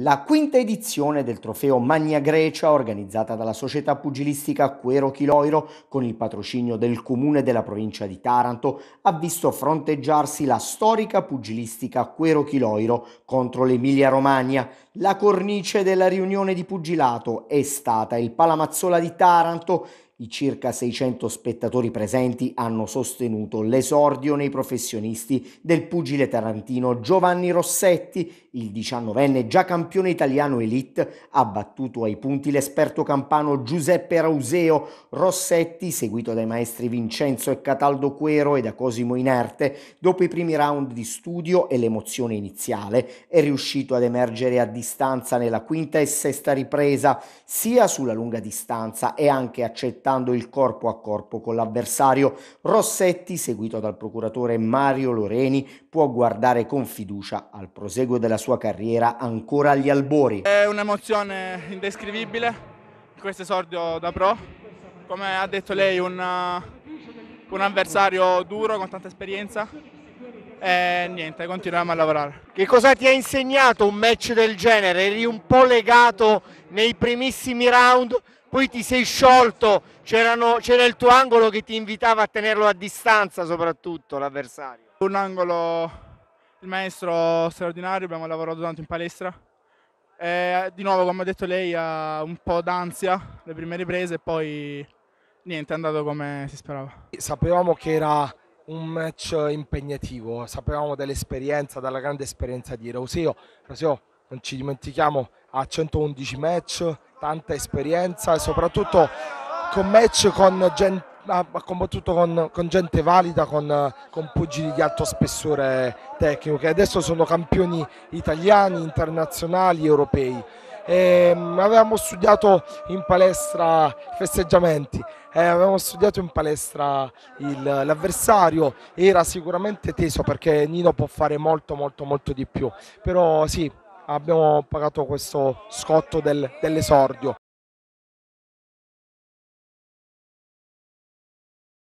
La quinta edizione del trofeo Magna Grecia, organizzata dalla società pugilistica Quero Chiloiro con il patrocinio del comune della provincia di Taranto, ha visto fronteggiarsi la storica pugilistica Quero Chiloiro contro l'Emilia Romagna. La cornice della riunione di pugilato è stata il Palamazzola di Taranto i circa 600 spettatori presenti hanno sostenuto l'esordio nei professionisti del pugile tarantino Giovanni Rossetti, il 19enne già campione italiano elite, ha battuto ai punti l'esperto campano Giuseppe Rauseo. Rossetti, seguito dai maestri Vincenzo e Cataldo Quero e da Cosimo Inerte, dopo i primi round di studio e l'emozione iniziale, è riuscito ad emergere a distanza nella quinta e sesta ripresa, sia sulla lunga distanza e anche accettando aspettando il corpo a corpo con l'avversario. Rossetti, seguito dal procuratore Mario Loreni, può guardare con fiducia al proseguo della sua carriera ancora agli albori. È un'emozione indescrivibile questo esordio da pro. Come ha detto lei, un, eh, un avversario duro con tanta esperienza. E niente, continuiamo a lavorare. Che cosa ti ha insegnato un match del genere? Eri un po' legato nei primissimi round, poi ti sei sciolto, c'era il tuo angolo che ti invitava a tenerlo a distanza soprattutto l'avversario. Un angolo, il maestro straordinario, abbiamo lavorato tanto in palestra. E, di nuovo, come ha detto lei, ha un po' d'ansia le prime riprese e poi niente, è andato come si sperava. Sapevamo che era un match impegnativo, sapevamo dell'esperienza, della grande esperienza di Roseo. Roseo, non ci dimentichiamo, a 111 match, tanta esperienza e soprattutto con match con gente ha ah, combattuto con, con, gente valida, con, con pugili di alto spessore tecnico, che adesso sono campioni italiani, internazionali, europei. E, ehm, avevamo studiato in palestra festeggiamenti, eh, avevamo studiato in palestra l'avversario, era sicuramente teso perché Nino può fare molto molto molto di più, però sì, abbiamo pagato questo scotto del, dell'esordio.